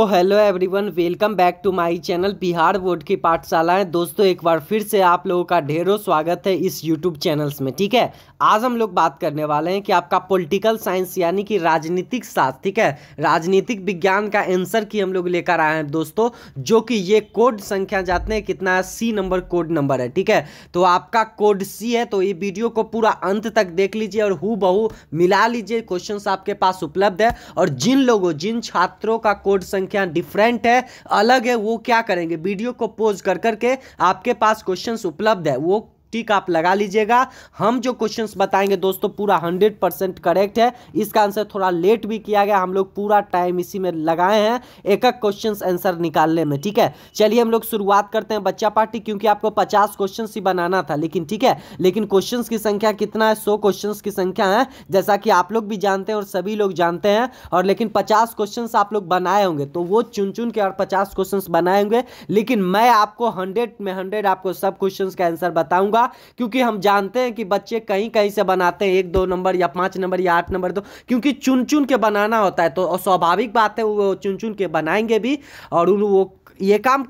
तो hello everyone welcome back to my channel Bihar board की पाठशालाएं दोस्तों एक बार फिर से आप लोगों का ढेरों स्वागत है इस यूट्यूब चैनल्स में ठीक है आज हम लोग बात करने वाले हैं कि आपका पॉलिटिकल साइंस यानी कि राजनीतिक शास्त्र ठीक है राजनीतिक विज्ञान का आंसर की हम लोग लेकर आए हैं दोस्तों जो कि ये कोड संख्या जाते हैं कितना है सी नंबर कोड नंबर है ठीक है तो आपका कोड सी है तो ये वीडियो को पूरा अंत तक देख लीजिए और हु बहु मिला लीजिए क्वेश्चन आपके पास उपलब्ध है और जिन लोगों जिन छात्रों का कोड संख्या उनके यहाँ डिफरेंट है अलग है वो क्या करेंगे वीडियो को पोज कर करके आपके पास क्वेश्चन उपलब्ध है वो टिक आप लगा लीजिएगा हम जो क्वेश्चंस बताएंगे दोस्तों पूरा हंड्रेड परसेंट करेक्ट है इसका आंसर थोड़ा लेट भी किया गया हम लोग पूरा टाइम इसी में लगाए हैं एक एक क्वेश्चन आंसर निकालने में ठीक है चलिए हम लोग शुरुआत करते हैं बच्चा पार्टी क्योंकि आपको पचास क्वेश्चन ही बनाना था लेकिन ठीक है लेकिन क्वेश्चन की संख्या कितना है सौ क्वेश्चन की संख्या है जैसा कि आप लोग भी जानते हैं और सभी लोग जानते हैं और लेकिन पचास क्वेश्चन आप लोग बनाए होंगे तो वो चुन चुन के और पचास क्वेश्चन बनाए होंगे लेकिन मैं आपको हंड्रेड में हंड्रेड आपको सब क्वेश्चन का आंसर बताऊंगा होगा क्योंकि हम जानते हैं कि बच्चे कहीं कहीं से बनाते हैं एक दो नंबर या पाँच नंबर या आठ नंबर दो क्योंकि चुन चुन के बनाना होता है तो स्वाभाविक बात है वो चुन चुन के बनाएंगे भी और वो ये काम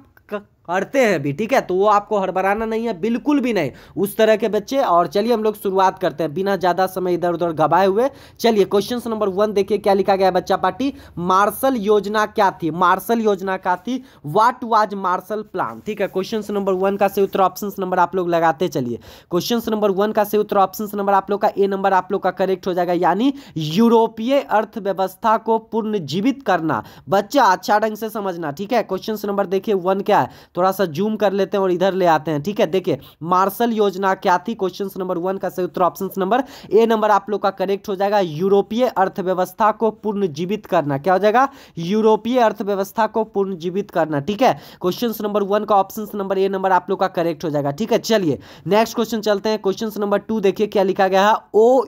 हरते हैं भी ठीक है तो वो आपको हड़बड़ाना नहीं है बिल्कुल भी नहीं उस तरह के बच्चे और चलिए हम लोग शुरुआत करते हैं बिना ज़्यादा समय इधर उधर गवाए हुए चलिए क्वेश्चन नंबर वन देखिए क्या लिखा गया बच्चा पार्टी मार्शल योजना क्या थी मार्शल योजना क्या थी वाट वाज मार्शल प्लान ठीक है क्वेश्चन नंबर वन का सही उत्तर ऑप्शन नंबर आप लोग लगाते चलिए क्वेश्चन नंबर वन का सही उत्तर ऑप्शन नंबर आप लोग का ए नंबर आप लोग का करेक्ट हो जाएगा यानी यूरोपीय अर्थव्यवस्था को पुनर्जीवित करना बच्चा अच्छा ढंग से समझना ठीक है क्वेश्चन नंबर देखिए वन क्या है तो थोड़ा सा जूम कर लेते हैं और इधर ले आते हैं ठीक है देखिए मार्शल योजना क्या थी क्वेश्चन नंबर वन का सही उत्तर ऑप्शन नंबर ए नंबर आप लोग का करेक्ट हो जाएगा यूरोपीय अर्थव्यवस्था को पूर्ण जीवित करना क्या हो जाएगा यूरोपीय अर्थव्यवस्था को पूर्ण जीवित करना ठीक है क्वेश्चन नंबर वन का ऑप्शन नंबर ए नंबर आप लोग का करेक्ट हो जाएगा ठीक है चलिए नेक्स्ट क्वेश्चन चलते हैं क्वेश्चन नंबर टू देखिए क्या लिखा गया है ओ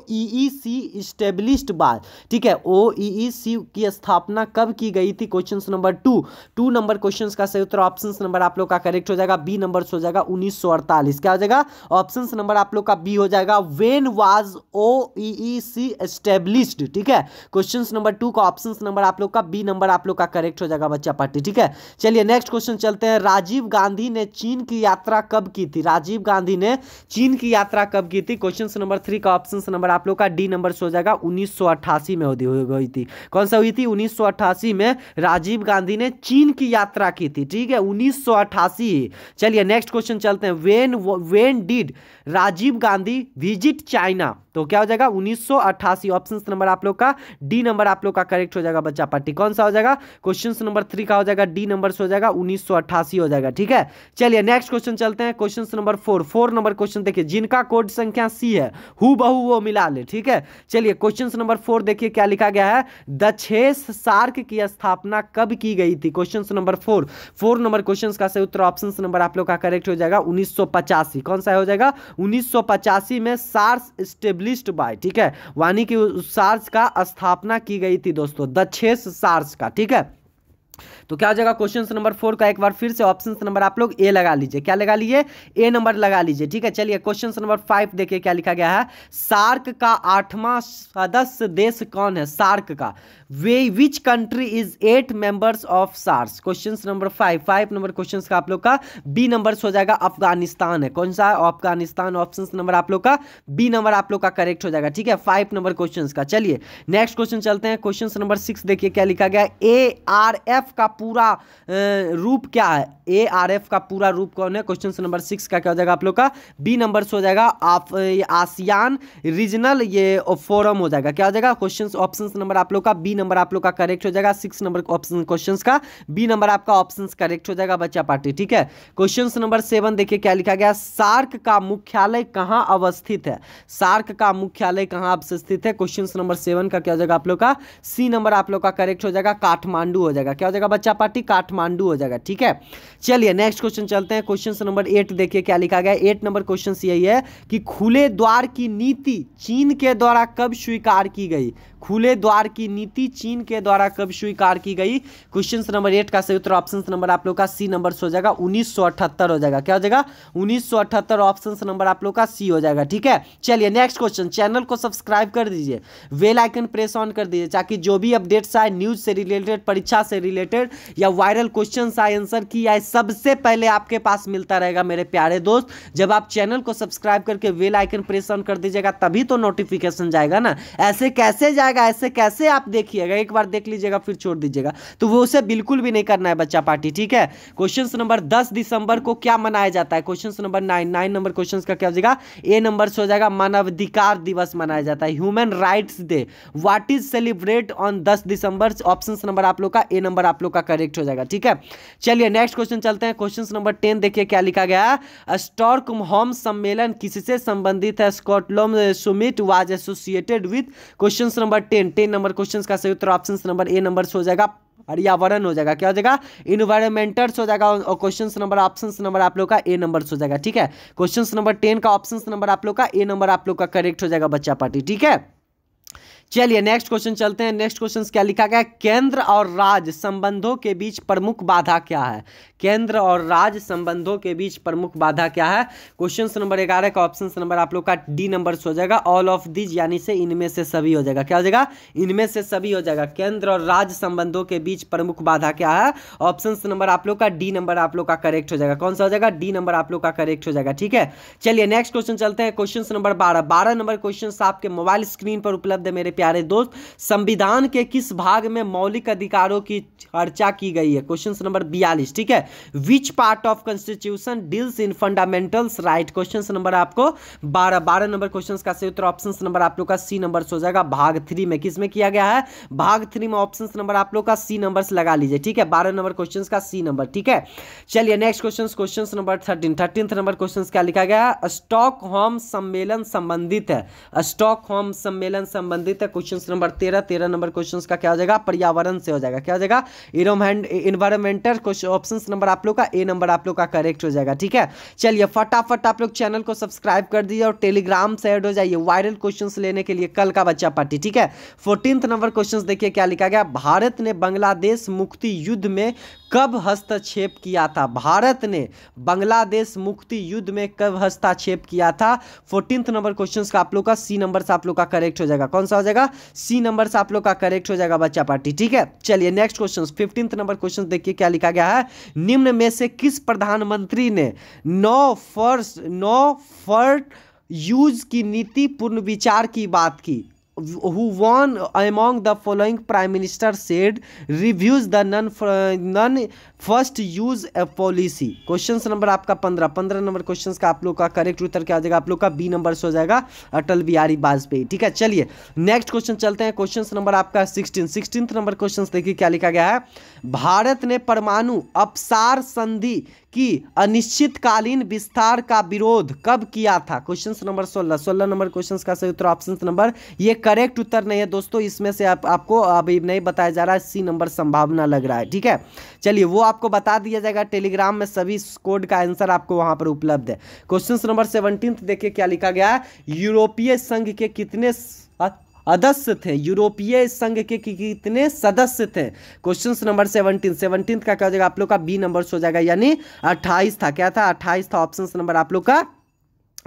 सी स्टेब्लिश्ड बार ठीक है ओ सी e e की स्थापना कब की गई थी question number two two number question का सही उत्तर ऑप्शन नंबर आप लोग का करेक्ट हो जाएगा बी नंबर हो जाएगा उन्नीस क्या हो जाएगा ऑप्शन नंबर आप लोग का बी हो जाएगा when was O C established ठीक है क्वेश्चन नंबर टू का ऑप्शन नंबर आप लोग का बी नंबर आप लोग का करेक्ट हो जाएगा बच्चा पार्टी ठीक है चलिए नेक्स्ट क्वेश्चन चलते हैं राजीव गांधी ने चीन की यात्रा कब की थी राजीव गांधी ने चीन की यात्रा कब की थी क्वेश्चन नंबर थ्री का ऑप्शन नंबर आप लोग का डी नंबर हो जाएगा उन्नीस में हुई थी कौन सा हुई थी उन्नीस में राजीव गांधी ने चीन की यात्रा की थी ठीक है उन्नीस अट्ठासी चलिए नेक्स्ट क्वेश्चन चलते हैं when when did Rajiv Gandhi visit China तो क्या हो जाएगा उन्नीस ऑप्शन नंबर आप लोग का डी नंबर आप लोग का करेक्ट हो जाएगा बच्चा पार्टी कौन सा हो जाएगा क्वेश्चन नंबर थ्री का हो जाएगा डी नंबर हो जाएगा उन्नीस हो जाएगा ठीक है चलिए नेक्स्ट क्वेश्चन चलते हैं question number four four number question देखिए जिनका कोड संख्या सी है हु बहु वो मिला ले ठीक है चलिए क्वेश्चन नंबर फोर देखिए क्या लिखा गया है द सार्क की स्थापना कब की गई थी question number four four number question का सही उत्तर ऑप्शन नंबर आप लोग का करेक्ट हो जाएगा उन्नीस कौन सा हो जाएगा उन्नीस में सार्स स्टेबल एस्टेब्लिश्ड बाय ठीक है वानी की उस सार्स का स्थापना की गई थी दोस्तों दक्षेस सार्स का ठीक है तो क्या हो जाएगा क्वेश्चन नंबर फोर का एक बार फिर से ऑप्शन नंबर आप लोग ए लगा लीजिए क्या लगा लीजिए ए नंबर लगा लीजिए ठीक है चलिए क्वेश्चन नंबर फाइव देखिए क्या लिखा गया है सार्क का आठवां सदस्य देश कौन है सार्क का way which country is at members of SAARC question number five five number question का आप लोग का बी नंबर हो जाएगा अफगानिस्तान है कौन सा अफगानिस्तान ऑप्शन नंबर आप लोग का बी नंबर आप लोग का करेक्ट हो जाएगा ठीक है फाइव नंबर क्वेश्चन का चलिए नेक्स्ट क्वेश्चन चलते हैं क्वेश्चन नंबर सिक्स देखिए क्या लिखा गया ए आर एफ एफ का पूरा रूप क्या है ए आर एफ का पूरा रूप कौन है क्वेश्चन नंबर सिक्स का क्या हो जाएगा आप लोग का बी नंबर से हो जाएगा आप आसियान रीजनल ये फोरम हो जाएगा क्या हो जाएगा क्वेश्चन ऑप्शन नंबर आप लोग का बी नंबर आप लोग का करेक्ट हो जाएगा सिक्स नंबर ऑप्शन क्वेश्चन का बी नंबर आपका ऑप्शन करेक्ट हो जाएगा बच्चा पार्टी ठीक है क्वेश्चन नंबर सेवन देखिए क्या लिखा गया सार्क का मुख्यालय कहाँ अवस्थित है सार्क का मुख्यालय कहाँ अवस्थित है क्वेश्चन नंबर सेवन का क्या हो जाएगा आप लोग का सी नंबर आप लोग का करेक्ट हो जाएगा काठमांडू हो जाएगा क्या जाएगा बच्चा पार्टी काठमांडू हो जाएगा ठीक है चलिए नेक्स्ट क्वेश्चन चलते हैं क्वेश्चन नंबर एट देखिए क्या लिखा गया एट नंबर क्वेश्चन यही है कि खुले द्वार की नीति चीन के द्वारा कब स्वीकार की गई खुले द्वार की नीति चीन के द्वारा कब स्वीकार की गई क्वेश्चन नंबर एट का सही उत्तर ऑप्शन नंबर आप लोग का सी नंबर हो जाएगा उन्नीस हो जाएगा क्या हो जाएगा उन्नीस ऑप्शन नंबर आप लोग का सी हो जाएगा ठीक है चलिए नेक्स्ट क्वेश्चन चैनल को सब्सक्राइब कर दीजिए वेल आइकन प्रेस ऑन कर दीजिए ताकि जो भी अपडेट्स आए न्यूज से रिलेटेड परीक्षा से रिलेटेड रिलेटेड या वायरल क्वेश्चन आंसर की या सबसे पहले आपके पास मिलता रहेगा मेरे प्यारे दोस्त जब आप चैनल को सब्सक्राइब करके वेल आइकन प्रेस ऑन कर दीजिएगा तभी तो नोटिफिकेशन जाएगा ना ऐसे कैसे जाएगा ऐसे कैसे आप देखिएगा एक बार देख लीजिएगा फिर छोड़ दीजिएगा तो वो उसे बिल्कुल भी नहीं करना है बच्चा पार्टी ठीक है क्वेश्चन नंबर दस दिसंबर को क्या मनाया जाता है question number nine nine number question का क्या हो जाएगा ए नंबर से हो जाएगा मानवाधिकार दिवस मनाया जाता है human rights day what is celebrate on दस दिसंबर ऑप्शन नंबर आप लोग का ए नंबर आप लोग का करेक्ट हो जाएगा ठीक है चलिए नेक्स्ट क्वेश्चन चलते हैं क्वेश्चन नंबर टेन देखिए क्या लिखा गया स्टॉकहोम होम सम्मेलन किससे संबंधित है Stockholm summit was associated with question number ten ten number question का सही उत्तर ऑप्शन नंबर ए नंबर हो जाएगा पर्यावरण हो जाएगा क्या हो जाएगा इन्वायरमेंटर्स हो जाएगा और क्वेश्चन नंबर ऑप्शन नंबर आप लोग का ए नंबर हो जाएगा ठीक है क्वेश्चन नंबर टेन का ऑप्शन नंबर आप लोग का ए नंबर आप लोग का करेक्ट हो जाएगा बच्चा पार्टी ठीक है चलिए नेक्स्ट क्वेश्चन चलते हैं नेक्स्ट क्वेश्चन क्या लिखा गया केंद्र और राज्य संबंधों के बीच प्रमुख बाधा क्या है केंद्र और राज्य संबंधों के बीच प्रमुख बाधा क्या है क्वेश्चन नंबर ग्यारह का ऑप्शन नंबर आप लोग का डी नंबर हो जाएगा ऑल ऑफ दीज यानी से इनमें से सभी हो जाएगा क्या हो जाएगा इनमें से सभी हो जाएगा केंद्र और राज्य संबंधों के बीच प्रमुख बाधा क्या है ऑप्शन नंबर आप लोग का डी नंबर आप लोग का करेक्ट हो जाएगा कौन सा हो जाएगा डी नंबर आप लोग का करेक्ट हो जाएगा ठीक है चलिए नेक्स्ट क्वेश्चन चलते हैं क्वेश्चन नंबर बारह बारह नंबर क्वेश्चन आपके मोबाइल स्क्रीन पर उपलब्ध है मेरे प्यारे दोस्त संविधान के किस भाग में मौलिक अधिकारों की चर्चा की गई है क्वेश्चन नंबर बयालीस ठीक है which part of constitution deals in fundamentals right question number आपको बारह बारह नंबर क्वेश्चन का सही उत्तर ऑप्शन नंबर आप लोग का सी नंबर हो जाएगा भाग थ्री में किसमें किया गया है भाग थ्री में ऑप्शन नंबर आप लोग का सी नंबर लगा लीजिए ठीक है बारह नंबर क्वेश्चन का सी नंबर ठीक है चलिए next question question number thirteen thirteen number question क्या लिखा गया स्टॉक होम सम्मेलन संबंधित है स्टॉक होम सम्मेलन संबंधित है क्वेश्चन नंबर तेरह तेरह नंबर क्वेश्चन का क्या हो जाएगा पर्यावरण से हो जाएगा क्या हो जाएगा environmental question option number number आप लोग का ए नंबर आप लोग का करेक्ट हो जाएगा ठीक है चलिए फटाफट आप लोग चैनल को सब्सक्राइब कर दीजिए और टेलीग्राम से ऐड हो जाइए वायरल क्वेश्चन लेने के लिए कल का बच्चा पार्टी ठीक है फोर्टींथ नंबर क्वेश्चन देखिए क्या लिखा गया भारत ने बांग्लादेश मुक्ति युद्ध में कब हस्तक्षेप किया था भारत ने बांग्लादेश मुक्ति युद्ध में कब हस्तक्षेप किया था फोर्टीन नंबर क्वेश्चन का आप लोग का सी नंबर से आप लोग का करेक्ट हो जाएगा कौन सा हो जाएगा सी नंबर से आप लोग का करेक्ट हो जाएगा बच्चा पार्टी ठीक है चलिए next question fifteen number question देखिए क्या लिखा गया है निम्न में से किस प्रधानमंत्री ने नौ फर्स नौ फर्ट यूज की नीति पूर्ण विचार की बात की who won among the following prime minister said reviews the non, non first use a policy question number आपका पंद्रह पंद्रह नंबर क्वेश्चन का आप लोग का करेक्ट उत्तर क्या हो जाएगा आप लोग का बी नंबर से हो जाएगा अटल बिहारी वाजपेयी ठीक है चलिए नेक्स्ट क्वेश्चन चलते हैं क्वेश्चन नंबर आपका सिक्सटीन सिक्सटीन नंबर क्वेश्चन देखिए क्या लिखा गया है भारत ने परमाणु अपसार संधि की अनिश्चितकालीन विस्तार का विरोध कब किया था क्वेश्चन नंबर सोलह सोलह नंबर क्वेश्चन का सही उत्तर ऑप्शन नंबर ये करेक्ट उत्तर नहीं है दोस्तों इसमें से आप, आपको अभी नहीं बताया जा रहा है सी नंबर संभावना लग रहा है ठीक है चलिए वो आपको बता दिया जाएगा टेलीग्राम में सभी कोड का आंसर आपको वहां पर उपलब्ध है क्वेश्चन नंबर सेवनटीन देखिए क्या लिखा गया है यूरोपीय संघ के कितने अदस्य थे यूरोपीय संघ के कितने सदस्य थे क्वेश्चन नंबर सेवनटीन सेवनटीन का क्या हो जाएगा आप लोग का बी नंबर हो जाएगा यानी अट्ठाईस था क्या था अट्ठाईस था ऑप्शन नंबर आप लोग का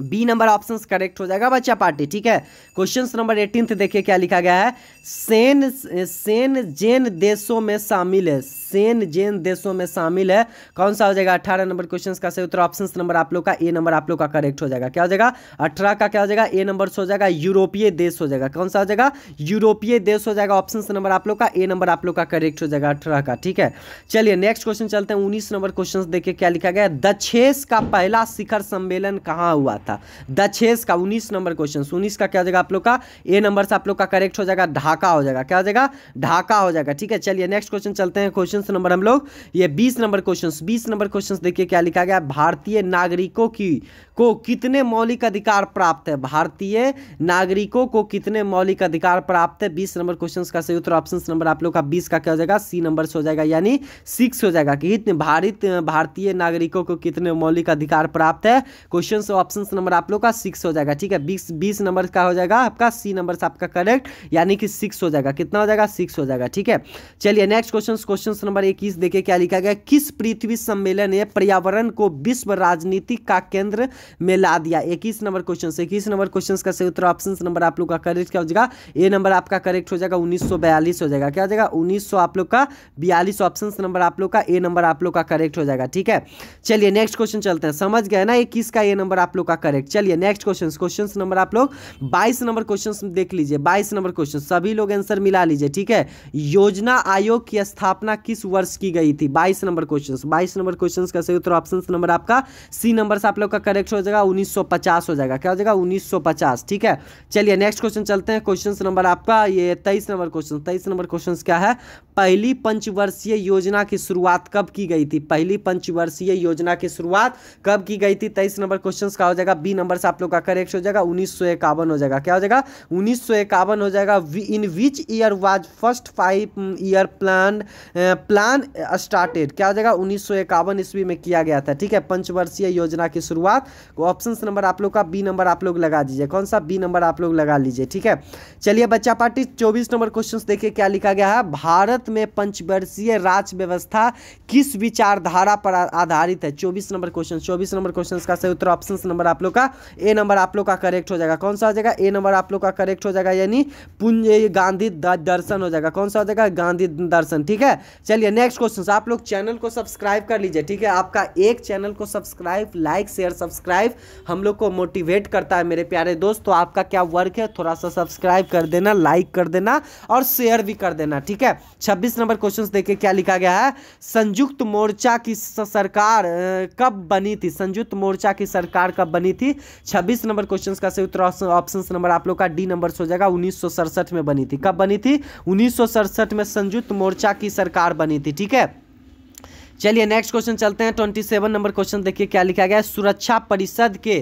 बी नंबर ऑप्शन करेक्ट हो जाएगा बच्चा पार्टी ठीक है क्वेश्चन नंबर एटीन देखिए क्या लिखा गया है सेन सेन जैन देशों में शामिल है सेन जैन देशों में शामिल है कौन सा हो जाएगा अठारह नंबर क्वेश्चन का सही उत्तर ऑप्शन नंबर आप लोग का ए नंबर आप लोग का करेक्ट हो जाएगा क्या हो जाएगा अठारह का क्या हो जाएगा ए नंबर हो जाएगा यूरोपीय देश हो जाएगा कौन सा हो जाएगा यूरोपीय देश हो जाएगा ऑप्शन नंबर आप लोग का ए नंबर आप लोग का करेक्ट हो जाएगा अठारह का ठीक है चलिए नेक्स्ट क्वेश्चन चलते हैं उन्नीस नंबर क्वेश्चन देखिए क्या लिखा गया दक्षेस का पहला शिखर सम्मेलन कहाँ हुआ था दछेस का उन्नीस नंबर क्वेश्चन उन्नीस का क्या हो जाएगा आप लोग का ए नंबर से आप लोग का करेक्ट हो जाएगा ढाका हो जाएगा क्या हो जाएगा ढाका हो जाएगा ठीक है चलिए नेक्स्ट क्वेश्चन चलते हैं क्वेश्चन नंबर हम लोग ये बीस नंबर क्वेश्चन बीस नंबर क्वेश्चन देखिए क्या लिखा गया भारतीय नागरिकों की को कितने मौलिक अधिकार प्राप्त है भारतीय नागरिकों को कितने मौलिक अधिकार प्राप्त है बीस नंबर क्वेश्चन का सही उत्तर ऑप्शन नंबर आप लोग का बीस का क्या हो जाएगा सी नंबर से हो जाएगा यानी सिक्स हो जाएगा कि भारत भारतीय नागरिकों को कितने मौलिक अधिकार प्राप्त है क्वेश्चन ऑप्शन ऑप्शन नंबर आप लोग का सिक्स हो जाएगा ठीक है बीस बीस नंबर का हो जाएगा आपका सी नंबर आपका करेक्ट यानी कि सिक्स हो जाएगा कितना हो जाएगा सिक्स हो जाएगा ठीक है चलिए नेक्स्ट क्वेश्चन क्वेश्चन नंबर इक्कीस देखिए क्या लिखा गया किस पृथ्वी सम्मेलन ने पर्यावरण को विश्व राजनीति का केंद्र में ला दिया इक्कीस नंबर क्वेश्चन इक्कीस नंबर क्वेश्चन का सही उत्तर ऑप्शन नंबर आप लोग का करेक्ट क्या हो जाएगा ए नंबर आपका करेक्ट हो जाएगा उन्नीस हो जाएगा क्या हो जाएगा उन्नीस आप लोग का बयालीस ऑप्शन नंबर आप लोग का ए नंबर आप लोग का करेक्ट हो जाएगा ठीक है चलिए नेक्स्ट क्वेश्चन चलते हैं समझ गए ना ये किसका ये नंबर आप लोग का करेक्ट चलिए नेक्स्ट क्वेश्चन क्वेश्चन नंबर आप लोग बाईस नंबर क्वेश्चन देख लीजिए बाईस नंबर क्वेश्चन सभी लोग आंसर मिला लीजिए ठीक है योजना आयोग की स्थापना किस वर्ष की गई थी बाईस नंबर क्वेश्चन बाईस नंबर क्वेश्चन का सही उत्तर ऑप्शन नंबर आपका सी नंबर आप लोग का करेक्ट हो जाएगा उन्नीस हो जाएगा क्या हो जाएगा उन्नीस ठीक है चलिए नेक्स्ट क्वेश्चन चलते हैं क्वेश्चन नंबर आपका ये तेईस नंबर क्वेश्चन तेईस नंबर क्वेश्चन क्या है पहली पंचवर्षीय योजना की शुरुआत कब की गई थी पहली पंचवर्षीय योजना की शुरुआत कब की गई थी तेईस नंबर क्वेश्चन का हो जाएगा जाएगा बी नंबर से आप लोग का करेक्ट हो जाएगा उन्नीस हो जाएगा क्या हो जाएगा उन्नीस हो जाएगा in which year was first five year plan plan started क्या हो जाएगा उन्नीस ईस्वी में किया गया था ठीक है पंचवर्षीय योजना की शुरुआत ऑप्शन नंबर आप लोग का बी नंबर आप लोग लगा दीजिए कौन सा बी नंबर आप लोग लगा लीजिए ठीक है चलिए बच्चा पार्टी चौबीस नंबर क्वेश्चन देखिए क्या लिखा गया है भारत में पंचवर्षीय राज्य व्यवस्था किस विचारधारा पर आधारित है चौबीस नंबर क्वेश्चन चौबीस नंबर क्वेश्चन का सही उत्तर ऑप्शन नंबर आप लोग का ए नंबर आप लोग का करेक्ट हो जाएगा कौन सा हो जाएगा ए नंबर आप लोग का करेक्ट हो जाएगा यानी पुंज गांधी दर्शन हो जाएगा कौन सा हो जाएगा गांधी दर्शन ठीक है चलिए नेक्स्ट क्वेश्चन आप लोग चैनल को सब्सक्राइब कर लीजिए ठीक है आपका एक चैनल को सब्सक्राइब लाइक शेयर सब्सक्राइब हम लोग को मोटिवेट करता है मेरे प्यारे दोस्त तो आपका क्या वर्क है थोड़ा सा सब्सक्राइब कर देना लाइक कर देना और शेयर भी कर देना ठीक है छब्बीस नंबर क्वेश्चन देखिए क्या लिखा गया है संयुक्त मोर्चा की सरकार कब बनी थी संयुक्त मोर्चा की सरकार कब बनी बनी थी छब्बीस नंबर क्वेश्चन का सही उत्तर ऑप्शन नंबर आप लोग का डी नंबर हो जाएगा उन्नीस में बनी थी कब बनी थी उन्नीस में संयुक्त मोर्चा की सरकार बनी थी ठीक है चलिए नेक्स्ट क्वेश्चन चलते हैं ट्वेंटी सेवन नंबर क्वेश्चन देखिए क्या लिखा गया है सुरक्षा परिषद के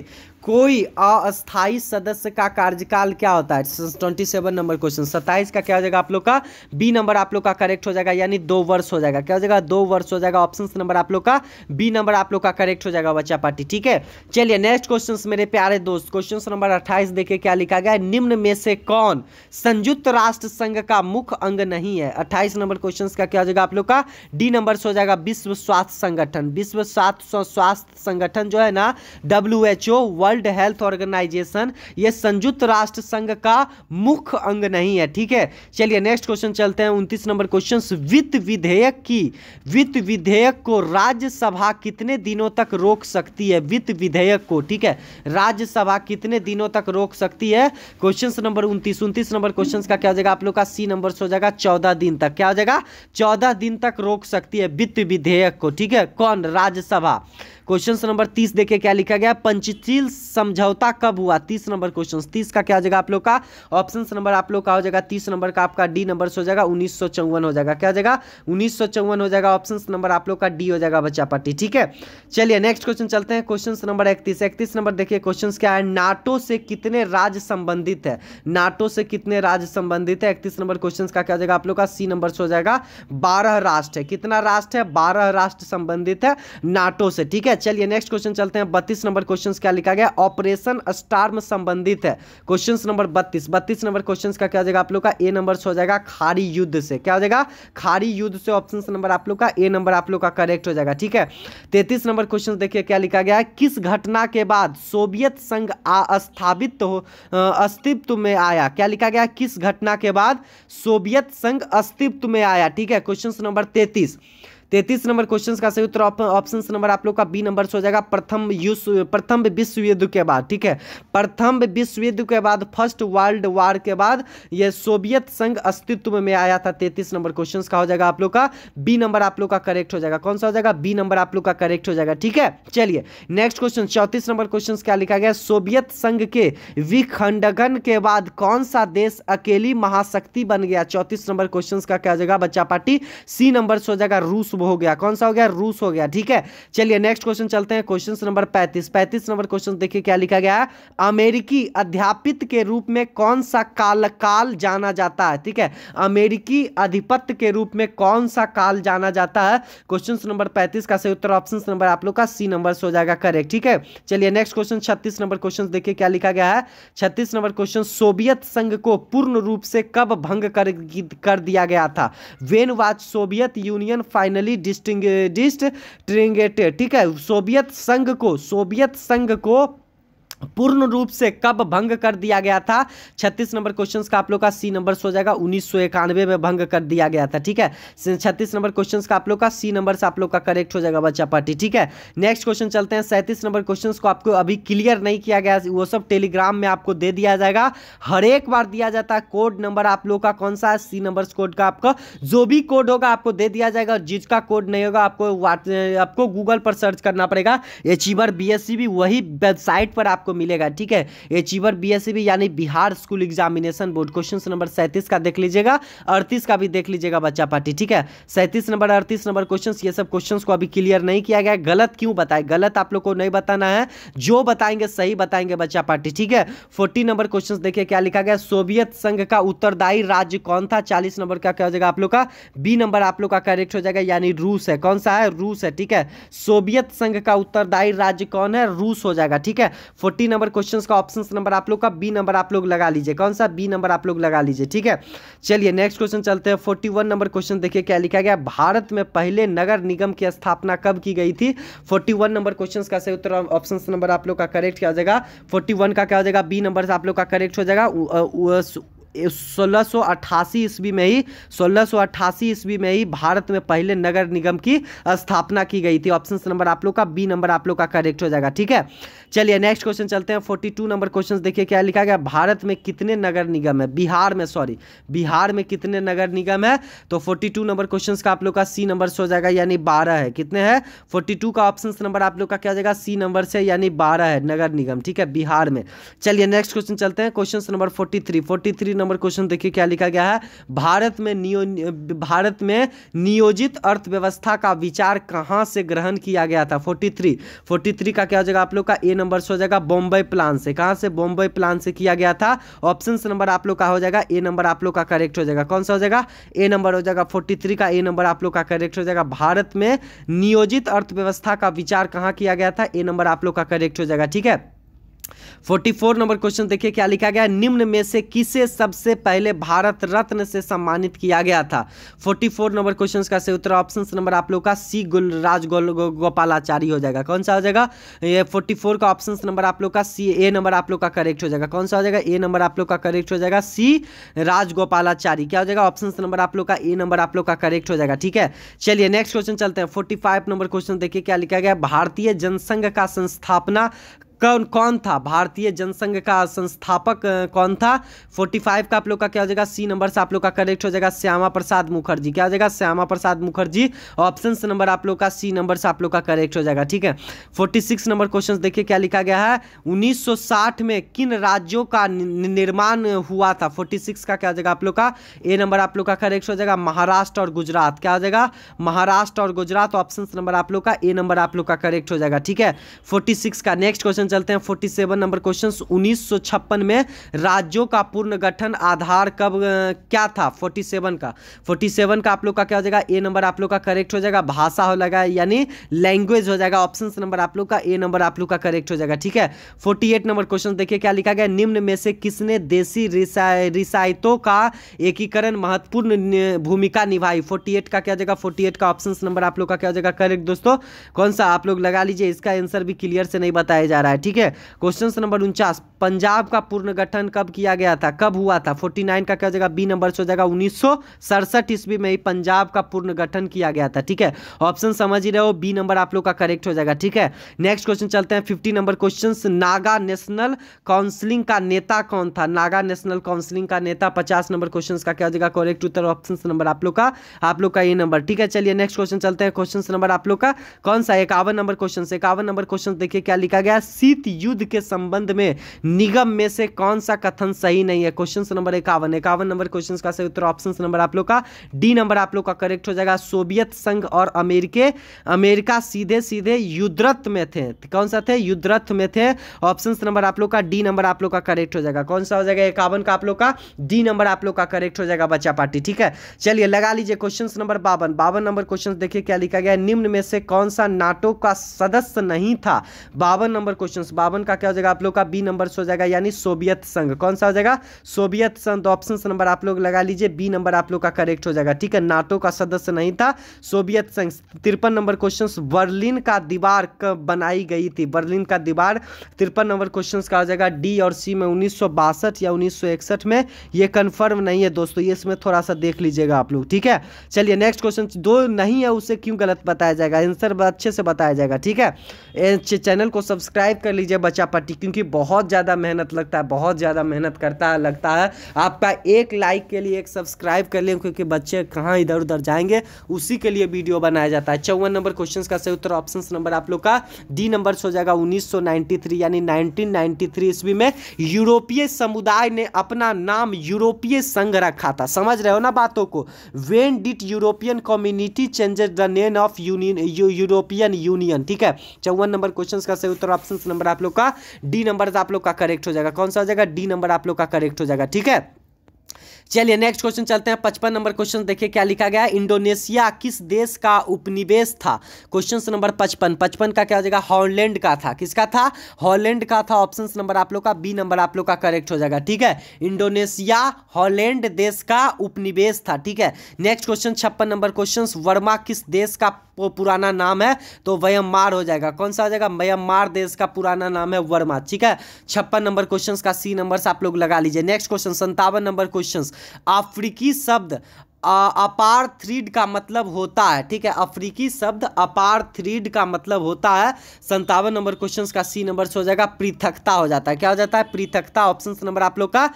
कोई अस्थायी सदस्य का कार्यकाल क्या होता है ट्वेंटी सेवन नंबर क्वेश्चन सत्ताईस का क्या हो जाएगा आप लोग का बी नंबर आप लोग का करेक्ट हो जाएगा यानी दो वर्ष हो जाएगा क्या हो जाएगा दो वर्ष हो जाएगा ऑप्शन नंबर आप लोग का बी नंबर आप लोग का करेक्ट हो जाएगा बच्चा पार्टी ठीक है चलिए नेक्स्ट क्वेश्चन मेरे प्यारे दोस्त क्वेश्चन नंबर अट्ठाईस देखे क्या लिखा गया निम्न में से कौन संयुक्त राष्ट्र संघ का मुख्य अंग नहीं है अट्ठाईस नंबर क्वेश्चन का क्या हो जाएगा आप लोग का डी नंबर हो जाएगा विश्व स्वास्थ्य संगठन विश्व स्वास्थ्य संगठन जो है ना W H O world health organization ये संयुक्त राष्ट्र संघ का मुख्य अंग नहीं है ठीक है चलिए नेक्स्ट क्वेश्चन चलते हैं उनतीस नंबर क्वेश्चन वित्त विधेयक की वित्त विधेयक को राज्यसभा कितने दिनों तक रोक सकती है वित्त विधेयक को ठीक है राज्यसभा कितने दिनों तक रोक सकती है क्वेश्चन नंबर उन्तीस उन्तीस नंबर क्वेश्चन का क्या हो जाएगा आप लोग का सी नंबर हो जाएगा चौदह दिन तक क्या हो जाएगा चौदह दिन तक रोक सकती है वित्त विधेयक को ठीक है कौन राज्यसभा क्वेश्चन नंबर तीस देखिए क्या लिखा गया पंचशील समझौता कब हुआ तीस नंबर क्वेश्चन तीस का क्या हो जाएगा आप लोग का ऑप्शन नंबर आप लोग का हो जाएगा तीस नंबर का आपका डी नंबर हो जाएगा उन्नीस हो जाएगा क्या हो जाएगा उन्नीस हो जाएगा ऑप्शन नंबर आप लोग का डी हो जाएगा बच्चा पार्टी ठीक है चलिए नेक्स्ट क्वेश्चन चलते हैं क्वेश्चन नंबर इकतीस इकतीस नंबर देखिए क्वेश्चन क्या है नाटो से कितने राज्य संबंधित है नाटो से कितने राज्य संबंधित है इकतीस नंबर क्वेश्चन का क्या हो जाएगा आप लोग का सी नंबर हो जाएगा बारह राष्ट्र है कितना राष्ट्र है बारह राष्ट्र संबंधित है नाटो से ठीक है है चलिए नेक्स्ट क्वेश्चन चलते हैं बत्तीस नंबर क्वेश्चन क्या लिखा गया ऑपरेशन स्टार में संबंधित है क्वेश्चन नंबर बत्तीस बत्तीस नंबर क्वेश्चन का क्या हो जाएगा आप लोग का ए नंबर हो जाएगा खारी युद्ध से क्या हो जाएगा खारी युद्ध से ऑप्शन नंबर आप लोग का ए नंबर आप लोग का करेक्ट हो जाएगा ठीक है तैतीस नंबर क्वेश्चन देखिए क्या लिखा गया किस घटना के बाद सोवियत संघ अस्थापित हो अस्तित्व में आया क्या लिखा गया किस घटना के बाद सोवियत संघ अस्तित्व में आया ठीक है क्वेश्चन नंबर तैतीस तैतीस नंबर क्वेश्चन का सही उत्तर ऑप्शन नंबर आप लोग का बी नंबर से हो जाएगा प्रथम युद्ध प्रथम विश्व युद्ध के बाद ठीक है प्रथम विश्व युद्ध के बाद फर्स्ट वर्ल्ड वार के बाद यह सोवियत संघ अस्तित्व में आया था तैतीस नंबर क्वेश्चन का हो जाएगा आप लोग का बी नंबर आप लोग का करेक्ट हो जाएगा कौन सा हो जाएगा बी नंबर आप लोग का करेक्ट हो जाएगा ठीक है चलिए नेक्स्ट क्वेश्चन चौतीस नंबर क्वेश्चन क्या लिखा गया सोवियत संघ के विखंडगन के बाद कौन सा देश अकेली महाशक्ति बन गया चौतीस नंबर क्वेश्चन का क्या हो जाएगा बच्चा पार्टी सी नंबर से हो जाएगा रूस वो हो गया कौन सा हो गया रूस हो गया ठीक है चलिए नेक्स्ट क्वेश्चन चलते हैं क्वेश्चन नंबर पैंतीस पैंतीस नंबर क्वेश्चन देखिए क्या लिखा गया अमेरिकी अध्यापित के रूप में कौन सा कालकाल जाना जाता है ठीक है अमेरिकी अधिपत्य के रूप में कौन सा काल जाना जाता है क्वेश्चन नंबर पैंतीस का सही उत्तर ऑप्शन नंबर आप लोग का सी नंबर हो जाएगा करेक्ट ठीक है चलिए नेक्स्ट क्वेश्चन छत्तीस नंबर क्वेश्चन देखिए क्या लिखा गया है छत्तीस नंबर क्वेश्चन सोवियत संघ को पूर्ण रूप से कब भंग कर, कर दिया गया था when was Soviet Union final nationally disting डिस्ट ट्रिंगेटेड ठीक है सोवियत संघ को सोवियत संघ को पूर्ण रूप से कब भंग कर दिया गया था 36 नंबर क्वेश्चंस का आप लोग का सी नंबर सो जाएगा उन्नीस में भंग कर दिया गया था ठीक है 36 नंबर क्वेश्चंस का आप लोग का सी नंबर से आप लोग का करेक्ट हो जाएगा बच्चा पार्टी ठीक है नेक्स्ट क्वेश्चन चलते हैं सैंतीस नंबर क्वेश्चन को आपको अभी क्लियर नहीं किया गया वो सब टेलीग्राम में आपको दे दिया जाएगा हर एक बार दिया जाता है कोड नंबर आप लोग का कौन सा सी नंबर कोड का आपका जो भी कोड होगा आपको दे दिया जाएगा और जिसका कोड नहीं होगा आपको आपको गूगल पर सर्च करना पड़ेगा एचीवर बी भी वही वेबसाइट पर आपको मिलेगा ठीक है एचीवर बी e यानी Bihar school examination board question number सैंतीस का देख लीजिएगा अड़तीस का भी देख लीजिएगा बच्चा पार्टी ठीक है सैंतीस नंबर अड़तीस नंबर क्वेश्चन ये सब क्वेश्चन को अभी क्लियर नहीं किया गया गलत क्यों बताए गलत आप लोग को नहीं बताना है जो बताएंगे सही बताएंगे बच्चा पार्टी ठीक है फोर्टी नंबर क्वेश्चन देखिए क्या लिखा गया सोवियत संघ का उत्तरदायी राज्य कौन था चालीस नंबर का क्या हो जाएगा आप लोग का बी नंबर आप लोग का करेक्ट हो जाएगा यानी रूस है कौन सा है रूस है ठीक है सोवियत संघ का उत्तरदायी राज्य कौन है रूस हो जाएगा ठीक है फोर्टी नंबर क्वेश्चन का ऑप्शन नंबर आप लोग का बी नंबर आप लोग लगा लीजिए कौन सा बी नंबर आप लोग लगा लीजिए ठीक है चलिए नेक्स्ट क्वेश्चन चलते हैं फोर्टी वन नंबर क्वेश्चन देखिए क्या लिखा गया भारत में पहले नगर निगम की स्थापना कब की गई थी फोर्टी वन नंबर क्वेश्चन का सही उत्तर ऑप्शन नंबर आप लोग का करेक्ट क्या हो जाएगा फोर्टी वन का क्या हो जाएगा बी नंबर आप लोग का करेक्ट हो जाएगा सोलह सौ ईस्वी में ही सोलह सौ ईस्वी में ही भारत में पहले नगर निगम की स्थापना की गई थी ऑप्शन नंबर आप लोग का बी नंबर आप लोग का करेक्ट हो जाएगा ठीक है चलिए नेक्स्ट क्वेश्चन चलते हैं फोर्टी टू नंबर क्वेश्चन देखिए क्या लिखा गया भारत में कितने नगर निगम है बिहार में सॉरी बिहार में कितने नगर निगम है तो फोर्टी टू नंबर क्वेश्चन का आप लोग का सी नंबर हो जाएगा यानी बारह है कितने हैं फोर्टी टू का ऑप्शन नंबर आप लोग का क्या जाएगा सी नंबर से यानी बारह है नगर निगम ठीक है बिहार में चलिए नेक्स्ट क्वेश्चन चलते हैं question number forty three number question देखिए क्या लिखा गया है भारत में नियो भारत में नियोजित अर्थव्यवस्था का विचार कहाँ से ग्रहण किया गया था 43 43 का क्या हो जाएगा आप लोग का ए नंबर से हो जाएगा बॉम्बे प्लान से कहाँ से बॉम्बे प्लान से किया गया था ऑप्शन नंबर आप लोग का हो जाएगा ए नंबर आप लोग का करेक्ट हो जाएगा कौन सा हो जाएगा ए नंबर हो जाएगा फोर्टी का ए नंबर आप लोग का करेक्ट हो जाएगा भारत में नियोजित अर्थव्यवस्था का विचार कहाँ किया गया था ए नंबर आप लोग का करेक्ट हो जाएगा ठीक है फोर्टी फोर नंबर क्वेश्चन देखिए क्या लिखा गया निम्न में से किसे सबसे पहले भारत रत्न से सम्मानित किया गया था फोर्टी फोर नंबर क्वेश्चन का से उत्तर ऑप्शन नंबर आप लोग का सी गुल राज गो, गोपालाचारी हो जाएगा कौन सा हो जाएगा ये फोर का ऑप्शन नंबर आप लोग का सी ए नंबर आप लोग का करेक्ट हो जाएगा कौन सा हो जाएगा ए नंबर आप लोग का करेक्ट हो जाएगा सी राजगोपालाचारी क्या हो जाएगा ऑप्शन नंबर आप लोग का ए नंबर आप लोग का करेक्ट हो जाएगा ठीक है चलिए नेक्स्ट क्वेश्चन चलते हैं फोर्टी नंबर क्वेश्चन देखिए क्या लिखा गया भारतीय जनसंघ का संस्थापना कौन कौन था भारतीय जनसंघ का संस्थापक कौन था 45 का आप लोग का क्या हो जाएगा सी नंबर से आप लोग का करेक्ट हो जाएगा श्यामा प्रसाद मुखर्जी क्या हो जाएगा श्यामा प्रसाद मुखर्जी ऑप्शन नंबर आप लोग का सी नंबर से आप लोग का करेक्ट हो जाएगा ठीक है 46 नंबर क्वेश्चन देखिए क्या लिखा गया है 1960 में किन राज्यों का निर्माण हुआ था फोर्टी का क्या हो जाएगा आप लोग का ए नंबर आप लोग का करेक्ट हो जाएगा महाराष्ट्र और गुजरात क्या हो जाएगा महाराष्ट्र और गुजरात ऑप्शन नंबर आप लोग का ए नंबर आप लोग का करेक्ट हो जाएगा ठीक है फोर्टी का नेक्स्ट क्वेश्चन चलते हैं फोर्टी सेवन नंबर क्वेश्चन उन्नीस सौ छप्पन में राज्यों का पुनर्गठन आधार कब क्या था फोर्टी सेवन का फोर्टी सेवन का आप लोग का क्या हो जाएगा ए नंबर आप लोग का करेक्ट हो जाएगा भाषा हो लगा यानी लैंग्वेज हो जाएगा ऑप्शन नंबर आप लोग का ए नंबर आप लोग का करेक्ट हो जाएगा ठीक है फोर्टी नंबर क्वेश्चन देखिए क्या लिखा गया निम्न में से किसने देशी रिसायतों का एकीकरण महत्वपूर्ण भूमिका निभाई 48 का क्या जाएगा 48 का ऑप्शन नंबर आप लोग का क्या हो जाएगा करेक्ट दोस्तों कौन सा आप लोग लगा लीजिए इसका आंसर भी क्लियर से नहीं बताया जा रहा है है ठीक है क्वेश्चन नंबर उनचास पंजाब का पुनर्गठन कब किया गया था कब हुआ था 49 का क्या हो जाएगा बी नंबर से हो जाएगा उन्नीस ईस्वी में ही पंजाब का पुनर्गठन किया गया था ठीक है ऑप्शन समझ ही रहे हो बी नंबर आप लोग का करेक्ट हो जाएगा ठीक है नेक्स्ट क्वेश्चन चलते हैं fifty number question Naga national council का नेता कौन था नागा नेशनल काउंसिलिंग का नेता पचास नंबर क्वेश्चन का क्या हो जाएगा करेक्ट उत्तर ऑप्शन नंबर आप लोग का आप लोग का ये नंबर ठीक है चलिए नेक्स्ट क्वेश्चन चलते हैं क्वेश्चन नंबर आप लोग का कौन सा इक्यावन नंबर क्वेश्चन इक्यावन नंबर क्वेश्चन देखिए क्या लिखा गया सी शीत युद्ध के संबंध में निगम में से कौन सा कथन सही नहीं है क्वेश्चन नंबर इक्यावन इक्यावन नंबर क्वेश्चन का सही उत्तर ऑप्शन नंबर आप लोग का डी नंबर आप लोग का करेक्ट हो जाएगा सोवियत संघ और अमेरिके अमेरिका सीधे सीधे युद्धरत में थे कौन सा थे युद्धरत में थे ऑप्शन नंबर आप लोग का डी नंबर आप लोग का करेक्ट हो जाएगा कौन सा हो जाएगा इक्यावन का आप लोग का डी नंबर आप लोग का करेक्ट हो जाएगा बच्चा पार्टी ठीक है चलिए लगा लीजिए क्वेश्चन नंबर बावन बावन नंबर क्वेश्चन देखिए क्या लिखा गया निम्न में से कौन सा नाटो का सदस्य नहीं था बावन नंबर क्वेश्चन क्वेश्चन बावन का क्या हो जाएगा आप लोग का बी नंबर हो जाएगा यानी सोवियत संघ कौन सा हो जाएगा सोवियत संघ ऑप्शन तो नंबर आप लोग लगा लीजिए बी नंबर आप लोग का करेक्ट हो जाएगा ठीक है नाटो का सदस्य नहीं था सोवियत संघ तिरपन नंबर क्वेश्चन बर्लिन का दीवार बनाई गई थी बर्लिन का दीवार तिरपन नंबर क्वेश्चन का हो जाएगा डी और सी में उन्नीस या उन्नीस में ये कन्फर्म नहीं है दोस्तों ये इसमें थोड़ा सा देख लीजिएगा आप लोग ठीक है चलिए नेक्स्ट क्वेश्चन दो नहीं है उसे क्यों गलत बताया जाएगा आंसर अच्छे से बताया जाएगा ठीक है चैनल को सब्सक्राइब कर लीजिए बच्चा पट्टी क्योंकि बहुत ज़्यादा मेहनत लगता है बहुत ज़्यादा मेहनत करता है लगता है आपका एक लाइक के लिए एक सब्सक्राइब कर लें क्योंकि बच्चे कहाँ इधर उधर जाएंगे उसी के लिए वीडियो बनाया जाता है चौवन नंबर क्वेश्चन का सही उत्तर ऑप्शन नंबर आप लोग का डी नंबर हो जाएगा उन्नीस यानी नाइनटीन ईस्वी में यूरोपीय समुदाय ने अपना नाम यूरोपीय संघ रखा था समझ रहे हो ना बातों को when did European community changes the name of union European union ठीक है चौवन नंबर क्वेश्चन का सही उत्तर ऑप्शन नंबर आप लोग का डी नंबर आप लोग का करेक्ट हो जाएगा कौन सा हो जाएगा डी नंबर आप लोग का करेक्ट हो जाएगा ठीक है चलिए नेक्स्ट क्वेश्चन चलते हैं पचपन नंबर क्वेश्चन देखिए क्या लिखा गया इंडोनेशिया किस देश का उपनिवेश था क्वेश्चन नंबर पचपन पचपन का क्या हो जाएगा हॉलैंड का था किसका था हॉलैंड का था ऑप्शन नंबर आप लोग का बी नंबर आप लोग का करेक्ट हो जाएगा ठीक है इंडोनेशिया हॉलैंड देश का उपनिवेश था ठीक है नेक्स्ट क्वेश्चन छप्पन नंबर क्वेश्चन वर्मा किस देश का वो पुराना नाम है तो व्यम्मार हो जाएगा कौन सा हो जाएगा म्यांमार देश का पुराना नाम है वर्मा ठीक है छप्पन नंबर क्वेश्चन का सी नंबर आप लोग लगा लीजिए नेक्स्ट क्वेश्चन संतावन नंबर क्वेश्चन अफ्रीकी शब्द अपार थ्रीड का मतलब होता है ठीक है अफ्रीकी शब्द अपार थ्रीड का मतलब होता है संतावन नंबर क्वेश्चन का सी नंबर हो जाएगा पृथकता हो जाता है क्या हो जाता है पृथकता ऑप्शन नंबर आप लोग का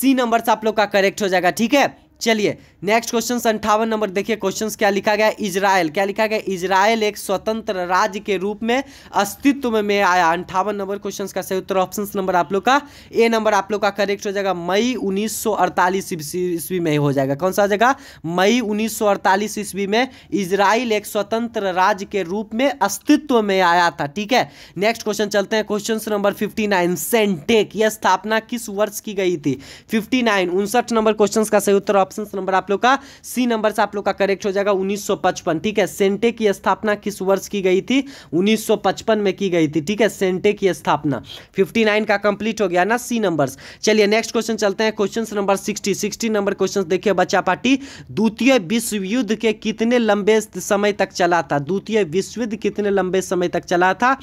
सी नंबर आप लोग का करेक्ट हो जाएगा ठीक है चलिए नेक्स्ट क्वेश्चन अंठावन नंबर देखिए क्वेश्चन क्या लिखा गया इसराइल क्या लिखा गया इसराइल एक स्वतंत्र राज्य के रूप में अस्तित्व में आया अंठावन नंबर क्वेश्चन का सही उत्तर ऑप्शन नंबर आप लोग का ए नंबर आप लोग का करेक्ट हो जाएगा मई उन्नीस ईस्वी में हो जाएगा कौन सा जगह मई उन्नीस ईस्वी में इसराइल एक स्वतंत्र राज्य के रूप में अस्तित्व में आया था ठीक है नेक्स्ट क्वेश्चन चलते हैं क्वेश्चन नंबर नाइन सेंटेक यह स्थापना किस वर्ष की गई थी नाइन उनसठ नंबर क्वेश्चन का सही उत्तर ऑप्शन नंबर आप लोग का सी नंबर से आप लोग का करेक्ट हो जाएगा 1955 ठीक है सेंटे की स्थापना किस वर्ष की गई थी 1955 में की गई थी ठीक है सेंटे की स्थापना 59 का कंप्लीट हो गया ना सी नंबर चलिए नेक्स्ट क्वेश्चन चलते हैं question number sixty sixty number question देखिए बच्चा पार्टी द्वितीय विश्व युद्ध के कितने लंबे समय तक चला था द्वितीय विश्व युद्ध कितने लंबे समय तक चला था